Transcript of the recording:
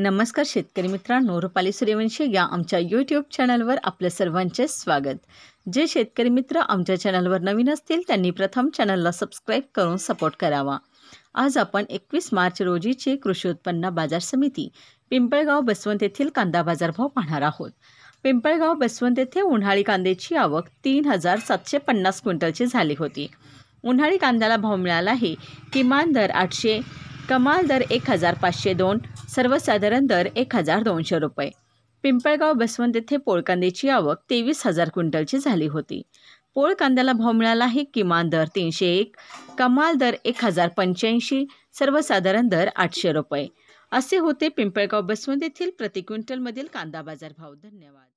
नमस्कार शेतकरी मित्रांनो रुपाली सूर्यवंशी या आमच्या यूट्यूब चॅनलवर आपल्या सर्वांचे स्वागत जे शेतकरी मित्र आमच्या चॅनलवर नवीन असतील त्यांनी प्रथम चॅनलला सबस्क्राईब करून सपोर्ट करावा आज आपण एकवीस मार्च रोजीची कृषी उत्पन्न बाजार समिती पिंपळगाव बसवंत येथील कांदा बाजारभाव पाहणार आहोत पिंपळगाव बसवंत येथे उन्हाळी कांद्याची आवक तीन हजार सातशे पन्नास क्विंटलची झाली होती उन्हाळी कांद्याला भाव मिळाला आहे किमान दर आठशे कमाल दर एक हजार पाचशे दोन सर्वसाधारण दर एक हजार दोनशे रुपये पिंपळगाव बसवंत येथे पोळकांद्याची आवक तेवीस हजार क्विंटलची झाली होती पोळ कांद्याला भाव मिळाला आहे किमान दर तीनशे एक कमाल दर एक हजार पंच्याऐंशी सर्वसाधारण दर आठशे रुपये असे होते पिंपळगाव बसवंत येथील प्रति क्विंटलमधील कांदा बाजार भाव धन्यवाद